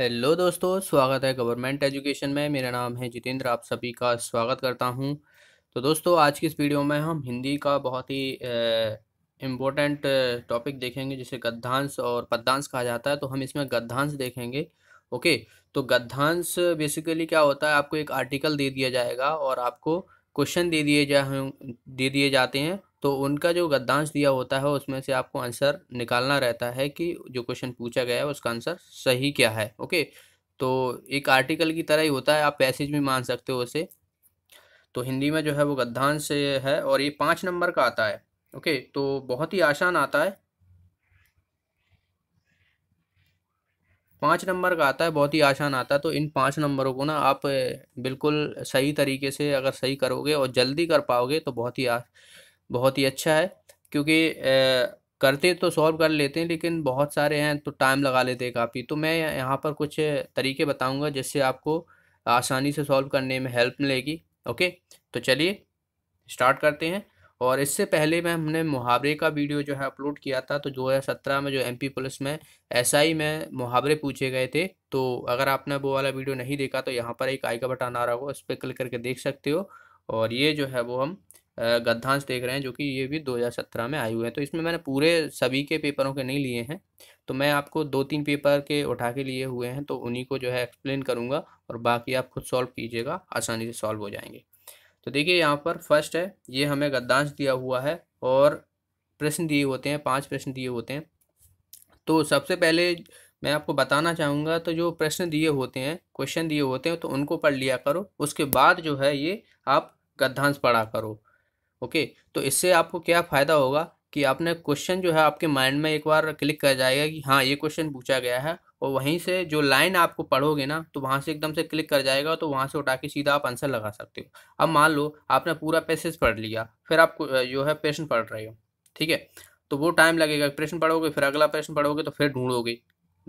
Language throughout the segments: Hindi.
हेलो दोस्तों स्वागत है गवर्नमेंट एजुकेशन में मेरा नाम है जितेंद्र आप सभी का स्वागत करता हूं तो दोस्तों आज की इस वीडियो में हम हिंदी का बहुत ही इम्पोर्टेंट टॉपिक देखेंगे जिसे गद्यांश और पद्यांश कहा जाता है तो हम इसमें गद्यांश देखेंगे ओके तो गद्यांश बेसिकली क्या होता है आपको एक आर्टिकल दे दिया जाएगा और आपको क्वेश्चन दे दिए जा दे दिए जाते हैं तो उनका जो गद्दांश दिया होता है उसमें से आपको आंसर निकालना रहता है कि जो क्वेश्चन पूछा गया है उसका आंसर सही क्या है ओके तो एक आर्टिकल की तरह ही होता है आप पैसेज भी मान सकते हो उसे तो हिंदी में जो है वो गद्दांश है और ये पाँच नंबर का आता है ओके तो बहुत ही आसान आता है पाँच नंबर का आता है बहुत ही आसान आता है तो इन पाँच नंबरों को ना आप बिल्कुल सही तरीके से अगर सही करोगे और जल्दी कर पाओगे तो बहुत ही बहुत ही अच्छा है क्योंकि आ, करते तो सॉल्व कर लेते हैं लेकिन बहुत सारे हैं तो टाइम लगा लेते हैं काफ़ी तो मैं यहाँ पर कुछ तरीके बताऊँगा जिससे आपको आसानी से सॉल्व करने में हेल्प मिलेगी ओके तो चलिए स्टार्ट करते हैं और इससे पहले मैं हमने मुहावरे का वीडियो जो है अपलोड किया था तो दो हज़ार सत्रह में जो एमपी पुलिस में एसआई में मुहावरे पूछे गए थे तो अगर आपने वो वाला वीडियो नहीं देखा तो यहाँ पर एक आई का बटन आ रहा होगा उस पर क्लिक करके देख सकते हो और ये जो है वो हम गद्धांश देख रहे हैं जो कि ये भी 2017 में आए हुए हैं तो इसमें मैंने पूरे सभी के पेपरों के नहीं लिए हैं तो मैं आपको दो तीन पेपर के उठा के लिए हुए हैं तो उन्हीं को जो है एक्सप्लेन करूँगा और बाकी आप खुद सॉल्व कीजिएगा आसानी से सॉल्व हो जाएंगे तो देखिए यहाँ पर फर्स्ट है ये हमें गद्दांश दिया हुआ है और प्रश्न दिए होते हैं पाँच प्रश्न दिए होते हैं तो सबसे पहले मैं आपको बताना चाहूँगा तो जो प्रश्न दिए होते हैं क्वेश्चन दिए होते हैं तो उनको पढ़ लिया करो उसके बाद जो है ये आप गद्धांश पढ़ा करो ओके तो इससे आपको क्या फ़ायदा होगा कि आपने क्वेश्चन जो है आपके माइंड में एक बार क्लिक कर जाएगा कि हाँ ये क्वेश्चन पूछा गया है और वहीं से जो लाइन आपको पढ़ोगे ना तो वहाँ से एकदम से क्लिक कर जाएगा तो वहाँ से उठा के सीधा आप आंसर लगा सकते हो अब मान लो आपने पूरा पैसेज पढ़ लिया फिर आप जो है प्रश्न पढ़ रहे हो ठीक है तो वो टाइम लगेगा प्रश्न पढ़ोगे फिर अगला प्रश्न पढ़ोगे तो फिर ढूंढोगे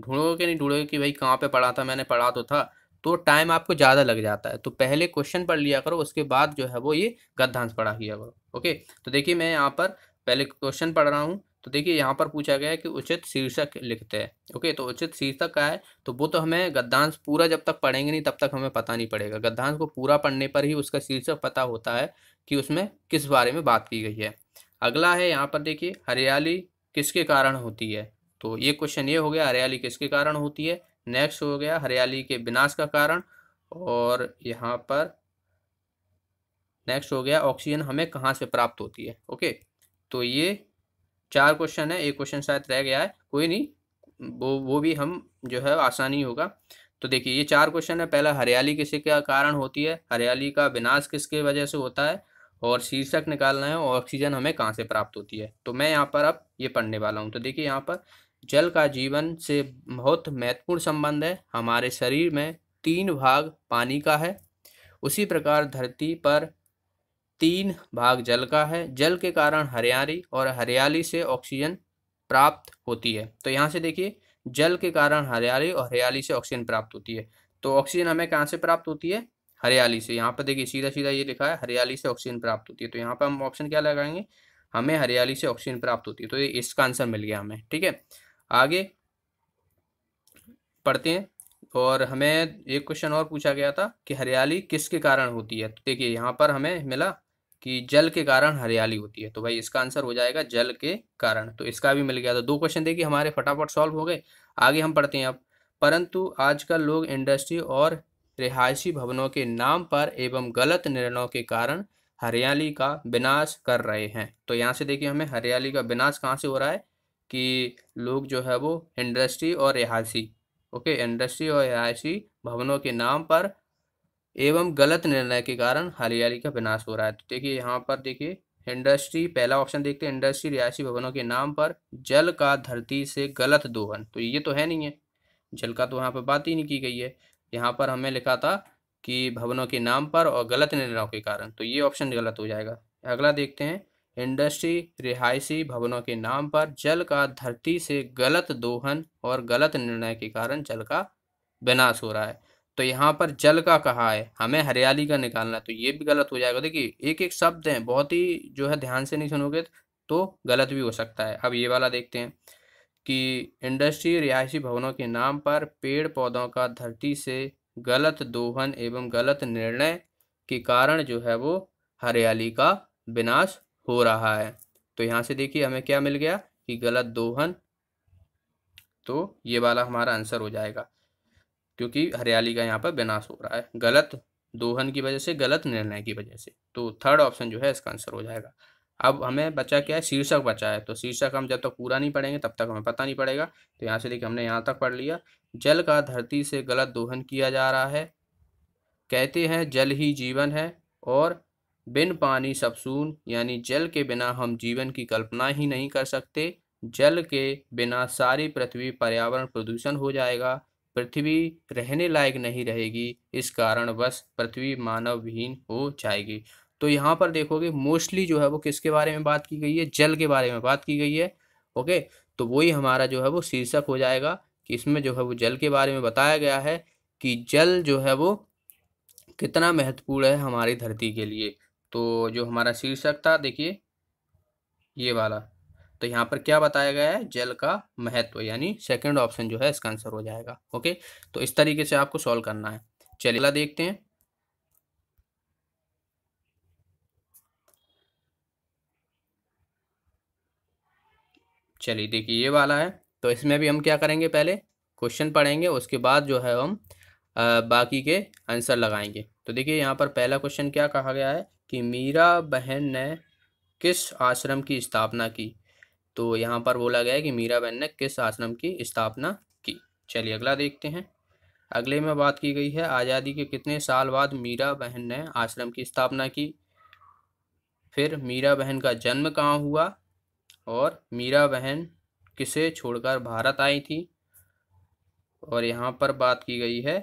ढूंढोगे कि नहीं ढूंढोगे कि भाई कहाँ पे पढ़ा था मैंने पढ़ा तो था तो टाइम आपको ज़्यादा लग जाता है तो पहले क्वेश्चन पढ़ लिया करो उसके बाद जो है वो ये गद्धांश पढ़ा किया करो ओके तो देखिए मैं यहाँ पर पहले क्वेश्चन पढ़ रहा हूँ तो देखिए यहाँ पर पूछा गया है कि उचित शीर्षक लिखते हैं ओके तो उचित शीर्षक का है तो वो तो हमें गद्दांश पूरा जब तक पढ़ेंगे नहीं तब तक हमें पता नहीं पड़ेगा गद्दांश को पूरा पढ़ने पर ही उसका शीर्षक पता होता है कि उसमें किस बारे में बात की गई है अगला है यहाँ पर देखिए हरियाली किसके कारण होती है तो ये क्वेश्चन ये हो गया हरियाली किसके कारण होती है नेक्स्ट हो गया हरियाली के विनाश का कारण और यहाँ पर नेक्स्ट हो गया ऑक्सीजन हमें कहाँ से प्राप्त होती है ओके तो ये चार क्वेश्चन है एक क्वेश्चन शायद रह गया है कोई नहीं वो वो भी हम जो है आसानी होगा तो देखिए ये चार क्वेश्चन है पहला हरियाली किसी का कारण होती है हरियाली का विनाश किसके वजह से होता है और शीर्षक निकालना है और ऑक्सीजन हमें कहाँ से प्राप्त होती है तो मैं यहाँ पर अब ये पढ़ने वाला हूँ तो देखिए यहाँ पर जल का जीवन से बहुत महत्वपूर्ण संबंध है हमारे शरीर में तीन भाग पानी का है उसी प्रकार धरती पर तीन भाग जल का है जल के कारण हरियाली और हरियाली से ऑक्सीजन प्राप्त होती है तो यहाँ से देखिए जल के कारण हरियाली और हरियाली से ऑक्सीजन प्राप्त होती है तो ऑक्सीजन हमें कहाँ से प्राप्त होती है हरियाली से यहाँ पर देखिए सीधा सीधा ये लिखा है हरियाली से ऑक्सीजन प्राप्त होती है तो यहाँ पर हम ऑप्शन क्या लगाएंगे हमें हरियाली से ऑक्सीजन प्राप्त होती है तो ये इसका आंसर मिल गया हमें ठीक है आगे पढ़ते हैं और हमें एक क्वेश्चन और पूछा गया था कि हरियाली किसके कारण होती है तो देखिए यहाँ पर हमें मिला कि जल के कारण हरियाली होती है तो भाई इसका आंसर हो जाएगा जल के कारण तो इसका भी मिल गया था दो क्वेश्चन देखिए हमारे फटाफट सॉल्व हो गए आगे हम पढ़ते हैं अब परंतु आजकल लोग इंडस्ट्री और रिहायशी भवनों के नाम पर एवं गलत निर्णयों के कारण हरियाली का विनाश कर रहे हैं तो यहाँ से देखिए हमें हरियाली का विनाश कहाँ से हो रहा है कि लोग जो है वो इंडस्ट्री और रिहायशी ओके इंडस्ट्री और रिहायशी भवनों के नाम पर एवं गलत निर्णय के कारण हरियाली का विनाश हो रहा है तो देखिए यहाँ पर देखिए इंडस्ट्री पहला ऑप्शन देखते हैं इंडस्ट्री रिहायशी भवनों के नाम पर जल का धरती से गलत दोहन तो ये तो है नहीं है जल का तो यहाँ पर बात ही नहीं की गई है यहाँ पर हमें लिखा था कि भवनों के नाम पर और गलत निर्णयों के कारण तो ये ऑप्शन गलत हो जाएगा अगला देखते हैं इंडस्ट्री रिहायशी भवनों के नाम पर जल का धरती से गलत दोहन और गलत निर्णय के कारण जल का विनाश हो रहा है तो यहाँ पर जल का कहा है हमें हरियाली का निकालना है तो ये भी गलत हो जाएगा देखिए एक एक शब्द है बहुत ही जो है ध्यान से नहीं सुनोगे तो गलत भी हो सकता है अब ये वाला देखते हैं कि इंडस्ट्री रिहायशी भवनों के नाम पर पेड़ पौधों का धरती से गलत दोहन एवं गलत निर्णय के कारण जो है वो हरियाली का विनाश हो रहा है तो यहाँ से देखिए हमें क्या मिल गया कि गलत दोहन तो ये वाला हमारा आंसर हो जाएगा क्योंकि हरियाली का यहाँ पर विनाश हो रहा है गलत दोहन की वजह से गलत निर्णय की वजह से तो थर्ड ऑप्शन जो है इसका आंसर हो जाएगा अब हमें बचा क्या है शीर्षक बचा है तो शीर्षक हम जब तक तो पूरा नहीं पढ़ेंगे तब तक हमें पता नहीं पड़ेगा तो यहाँ से देखिए हमने यहाँ तक पढ़ लिया जल का धरती से गलत दोहन किया जा रहा है कहते हैं जल ही जीवन है और बिन पानी सबसून यानी जल के बिना हम जीवन की कल्पना ही नहीं कर सकते जल के बिना सारी पृथ्वी पर्यावरण प्रदूषण हो जाएगा पृथ्वी रहने लायक नहीं रहेगी इस कारण बस पृथ्वी मानवहीन हो जाएगी तो यहाँ पर देखोगे मोस्टली जो है वो किसके बारे में बात की गई है जल के बारे में बात की गई है ओके तो वही हमारा जो है वो शीर्षक हो जाएगा कि इसमें जो है वो जल के बारे में बताया गया है कि जल जो है वो कितना महत्वपूर्ण है हमारी धरती के लिए तो जो हमारा शीर्षक था देखिए ये वाला तो यहाँ पर क्या बताया गया है जल का महत्व यानी सेकंड ऑप्शन जो है इसका आंसर हो जाएगा ओके तो इस तरीके से आपको सॉल्व करना है चलिए अगला देखते हैं चलिए देखिए ये वाला है तो इसमें भी हम क्या करेंगे पहले क्वेश्चन पढ़ेंगे उसके बाद जो है हम बाकी के आंसर लगाएंगे तो देखिए यहाँ पर पहला क्वेश्चन क्या कहा गया है कि मीरा बहन ने किस आश्रम की स्थापना की तो यहाँ पर बोला गया है कि मीरा बहन ने किस आश्रम की स्थापना की चलिए अगला देखते हैं अगले में बात की गई है आज़ादी के कितने साल बाद मीरा बहन ने आश्रम की स्थापना की फिर मीरा बहन का जन्म कहाँ हुआ और मीरा बहन किसे छोड़कर भारत आई थी और यहाँ पर बात की गई है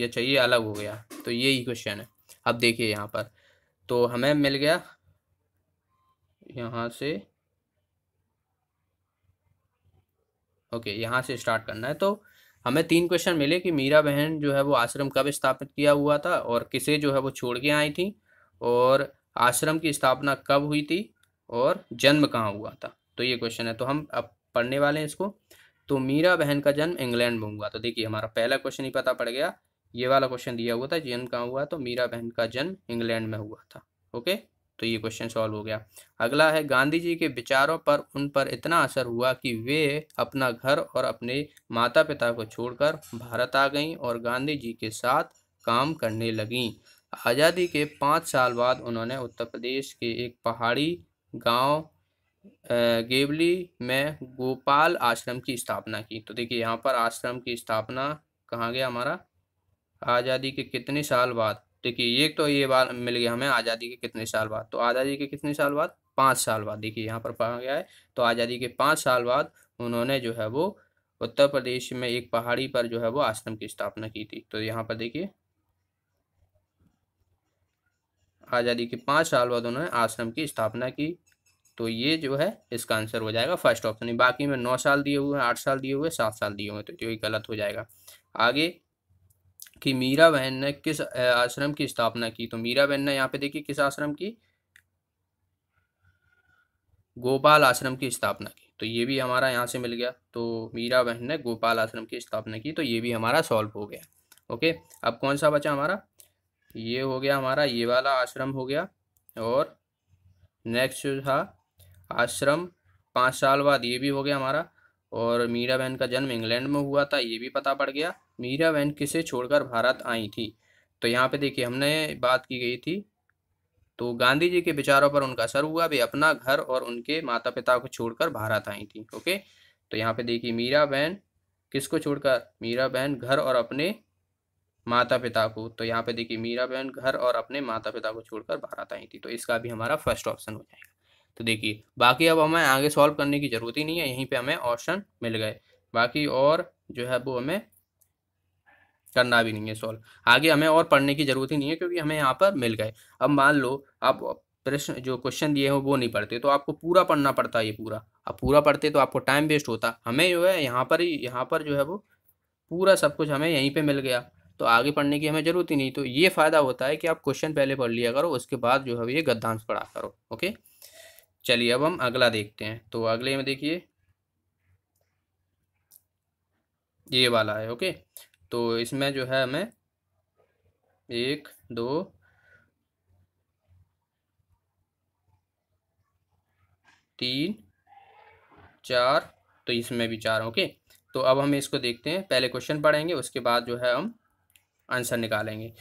यह चाहिए अलग हो गया तो यही क्वेश्चन है अब देखिए यहाँ पर तो हमें मिल गया यहाँ से ओके यहाँ से स्टार्ट करना है तो हमें तीन क्वेश्चन मिले कि मीरा बहन जो है वो आश्रम कब स्थापित किया हुआ था और किसे जो है वो छोड़ के आई थी और आश्रम की स्थापना कब हुई थी और जन्म कहाँ हुआ था तो ये क्वेश्चन है तो हम अब पढ़ने वाले हैं इसको तो मीरा बहन का जन्म इंग्लैंड में हुआ तो देखिए हमारा पहला क्वेश्चन ही पता पड़ गया ये वाला क्वेश्चन दिया हुआ था जन्म कहाँ हुआ तो मीरा बहन का जन्म इंग्लैंड में हुआ था ओके तो ये क्वेश्चन सॉल्व हो गया अगला है गांधी जी के विचारों पर उन पर इतना असर हुआ कि वे अपना घर और अपने माता पिता को छोड़कर भारत आ गईं और गांधी जी के साथ काम करने लगीं आज़ादी के पाँच साल बाद उन्होंने उत्तर प्रदेश के एक पहाड़ी गांव गेवली में गोपाल आश्रम की स्थापना की तो देखिए यहाँ पर आश्रम की स्थापना कहाँ गया हमारा आज़ादी के कितने साल बाद देखिए एक तो ये बार मिल गया हमें आज़ादी के कितने साल बाद तो आज़ादी के कितने साल बाद पाँच साल बाद देखिए यहाँ पर कहा गया है तो आज़ादी के पाँच साल बाद उन्होंने जो है वो उत्तर प्रदेश में एक पहाड़ी पर जो है वो आश्रम की स्थापना की थी तो यहाँ पर देखिए आज़ादी के पाँच साल बाद उन्होंने आश्रम की स्थापना की तो ये जो है इसका आंसर हो जाएगा फर्स्ट ऑप्शन बाकी में नौ साल दिए हुए हैं आठ साल दिए हुए सात साल दिए हुए तो ये गलत हो जाएगा आगे कि मीरा बहन ने किस आश्रम की स्थापना की तो मीरा बहन ने यहाँ पे देखिए किस आश्रम की गोपाल आश्रम की स्थापना की तो ये भी हमारा यहाँ से मिल गया तो मीरा बहन ने गोपाल आश्रम की स्थापना की तो ये भी हमारा सॉल्व हो गया ओके अब कौन सा बचा हमारा ये हो गया हमारा ये वाला आश्रम हो गया और नेक्स्ट था आश्रम पाँच साल बाद ये भी हो गया हमारा और मीरा बहन का जन्म इंग्लैंड में हुआ था ये भी पता पड़ गया मीरा बहन किसे छोड़कर भारत आई थी तो यहाँ पे देखिए हमने बात की गई थी तो गांधी जी के विचारों पर उनका असर हुआ भी अपना घर और उनके माता पिता को छोड़कर भारत आई थी ओके तो यहाँ पे देखिए मीरा बहन किसको छोड़कर मीरा बहन घर और अपने माता पिता को तो यहाँ पे देखिए मीरा बहन घर और अपने माता पिता को छोड़कर भारत आई थी तो इसका भी हमारा फर्स्ट ऑप्शन हो जाएगा तो देखिए बाकी अब हमें आगे सॉल्व करने की ज़रूरत ही नहीं है यहीं पर हमें ऑप्शन मिल गए बाकी और जो है वो हमें करना भी नहीं है सॉल्व आगे हमें और पढ़ने की ज़रूरत ही नहीं है क्योंकि हमें यहाँ पर मिल गए अब मान लो आप प्रश्न जो क्वेश्चन दिए हो वो नहीं पढ़ते तो आपको पूरा पढ़ना पड़ता है ये पूरा अब पूरा पढ़ते तो आपको टाइम वेस्ट होता हमें जो है यहाँ पर ही यहाँ पर जो है वो पूरा सब कुछ हमें यहीं पर मिल गया तो आगे पढ़ने की हमें ज़रूरत ही नहीं तो ये फ़ायदा होता है कि आप क्वेश्चन पहले पढ़ लिया करो उसके बाद जो है ये गद्दांश पढ़ा करो ओके चलिए अब हम अगला देखते हैं तो अगले में देखिए ये वाला है ओके तो इसमें जो है हमें एक दो तीन चार तो इसमें भी चार ओके तो अब हम इसको देखते हैं पहले क्वेश्चन पढ़ेंगे उसके बाद जो है हम आंसर निकालेंगे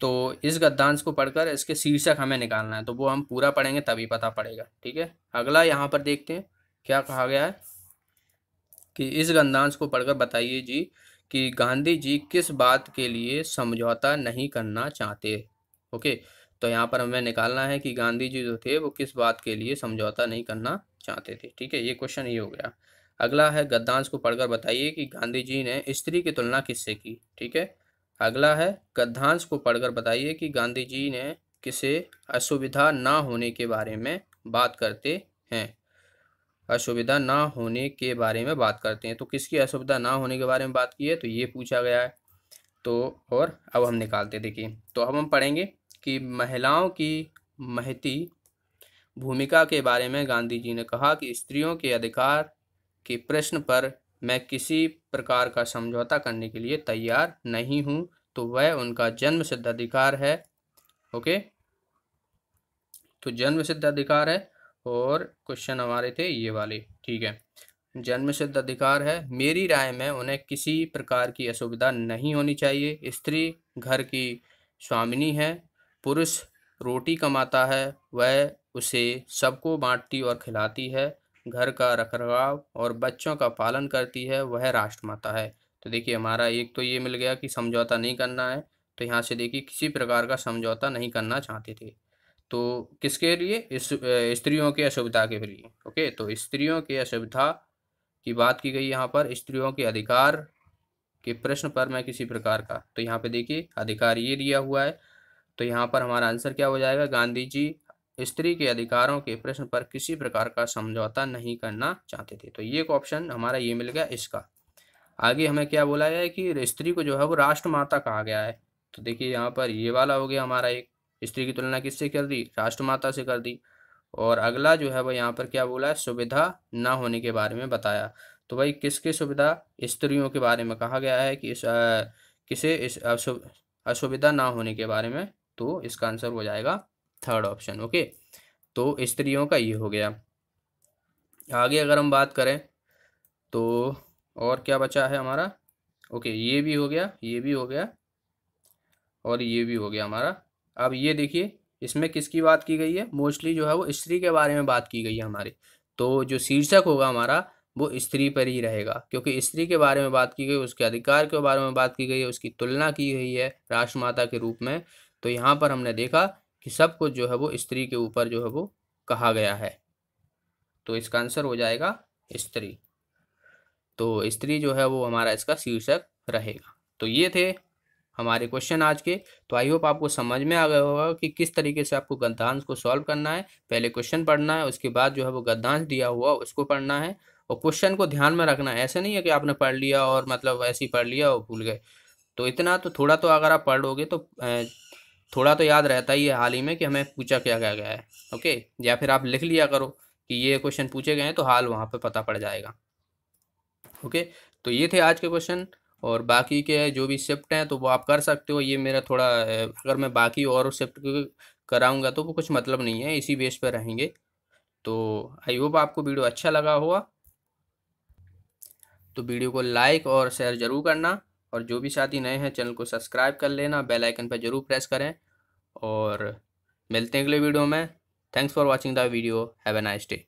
तो इस गद्दांश को पढ़कर इसके शीर्षक हमें निकालना है तो वो हम पूरा पढ़ेंगे तभी पता पड़ेगा ठीक है अगला यहाँ पर देखते हैं क्या कहा गया है कि इस गद्दांश को पढ़कर बताइए जी कि गांधी जी किस बात के लिए समझौता नहीं करना चाहते ओके तो यहाँ पर हमें निकालना है कि गांधी जी जो थे वो किस बात के लिए समझौता नहीं करना चाहते थे ठीक है ये क्वेश्चन ये हो गया अगला है गद्दांश को पढ़कर बताइए कि गांधी जी ने स्त्री की तुलना किससे की ठीक है अगला है गद्दांश को पढ़कर बताइए कि गांधी जी ने किसे असुविधा ना होने के बारे में बात करते हैं असुविधा ना होने के बारे में बात करते हैं तो किसकी असुविधा ना होने के बारे में बात की है तो ये पूछा गया है तो और अब हम निकालते देखिए तो अब हम पढ़ेंगे कि महिलाओं की महती भूमिका के बारे में गांधी जी ने कहा कि स्त्रियों के अधिकार के प्रश्न पर मैं किसी प्रकार का समझौता करने के लिए तैयार नहीं हूं तो वह उनका जन्म सिद्ध अधिकार है ओके तो जन्म सिद्ध अधिकार है और क्वेश्चन हमारे थे ये वाले ठीक है जन्म सिद्ध अधिकार है मेरी राय में उन्हें किसी प्रकार की असुविधा नहीं होनी चाहिए स्त्री घर की स्वामिनी है पुरुष रोटी कमाता है वह उसे सबको बांटती और खिलाती है घर का रखरखाव और बच्चों का पालन करती है वह राष्ट्रमाता है तो देखिए हमारा एक तो ये मिल गया कि समझौता नहीं करना है तो यहाँ से देखिए किसी प्रकार का समझौता नहीं करना चाहते थे तो किसके लिए स्त्रियों के असुविधा के लिए ओके तो स्त्रियों के असुविधा की बात की गई यहाँ पर स्त्रियों के अधिकार के प्रश्न पर मैं किसी प्रकार का तो यहाँ पे देखिए अधिकार ये दिया हुआ है तो यहाँ पर हमारा आंसर क्या हो जाएगा गांधी जी स्त्री के अधिकारों के प्रश्न पर किसी प्रकार का समझौता नहीं करना चाहते थे तो ये ऑप्शन हमारा ये मिल गया इसका आगे हमें क्या बोला है कि स्त्री को जो है वो राष्ट्रमाता कहा गया है तो देखिए यहाँ पर ये वाला हो गया हमारा एक स्त्री की तुलना किससे कर दी राष्ट्रमाता से कर दी और अगला जो है वो यहाँ पर क्या बोला है सुविधा ना होने के बारे में बताया तो भाई किसके सुविधा स्त्रियों के बारे में कहा गया है कि इस आ, किसे इस असुविधा ना होने के बारे में तो इसका आंसर हो जाएगा थर्ड ऑप्शन ओके तो स्त्रियों का ये हो गया आगे अगर हम बात करें तो और क्या बचा है हमारा ओके ये भी हो गया ये भी हो गया और ये भी हो गया हमारा अब ये देखिए इसमें किसकी बात की गई है मोस्टली जो है वो स्त्री के बारे में बात की गई है हमारे तो जो शीर्षक होगा हमारा वो स्त्री पर ही रहेगा क्योंकि स्त्री के बारे में बात की गई उसके अधिकार के बारे में बात की गई है उसकी तुलना की गई है राष्ट्रमाता के रूप में तो यहाँ पर हमने देखा कि सब कुछ जो है वो स्त्री के ऊपर जो है वो कहा गया है तो इसका आंसर हो जाएगा स्त्री तो स्त्री जो है वो हमारा इसका शीर्षक रहेगा तो ये थे हमारे क्वेश्चन आज के तो आई होप आपको समझ में आ गया होगा कि किस तरीके से आपको गद्दांश को सॉल्व करना है पहले क्वेश्चन पढ़ना है उसके बाद जो है वो गद्दांश दिया हुआ उसको पढ़ना है और क्वेश्चन को ध्यान में रखना है ऐसे नहीं है कि आपने पढ़ लिया और मतलब ऐसे ही पढ़ लिया और भूल गए तो इतना तो थोड़ा तो अगर आप पढ़ोगे तो थोड़ा तो याद रहता ही है हाल ही में कि हमें पूछा क्या क्या गया है ओके या फिर आप लिख लिया करो कि ये क्वेश्चन पूछे गए हैं तो हाल वहाँ पर पता पड़ जाएगा ओके तो ये थे आज के क्वेश्चन और बाकी के जो भी शिफ्ट हैं तो वो आप कर सकते हो ये मेरा थोड़ा अगर मैं बाकी और शिफ्ट कराऊंगा तो वो कुछ मतलब नहीं है इसी बेस पर रहेंगे तो आई होप आपको वीडियो अच्छा लगा होगा तो वीडियो को लाइक और शेयर ज़रूर करना और जो भी साथी नए हैं चैनल को सब्सक्राइब कर लेना बेल आइकन पर ज़रूर प्रेस करें और मिलते हैं अगले वीडियो में thanks for watching the video have a nice day